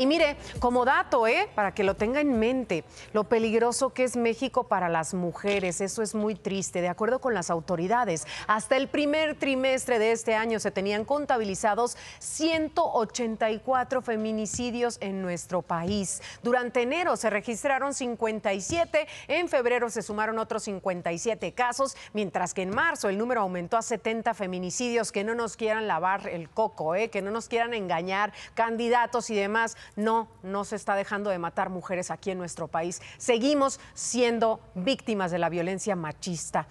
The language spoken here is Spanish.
Y mire, como dato, ¿eh? para que lo tenga en mente, lo peligroso que es México para las mujeres, eso es muy triste. De acuerdo con las autoridades, hasta el primer trimestre de este año se tenían contabilizados 184 feminicidios en nuestro país. Durante enero se registraron 57, en febrero se sumaron otros 57 casos, mientras que en marzo el número aumentó a 70 feminicidios. Que no nos quieran lavar el coco, ¿eh? que no nos quieran engañar, candidatos y demás. No, no se está dejando de matar mujeres aquí en nuestro país. Seguimos siendo víctimas de la violencia machista.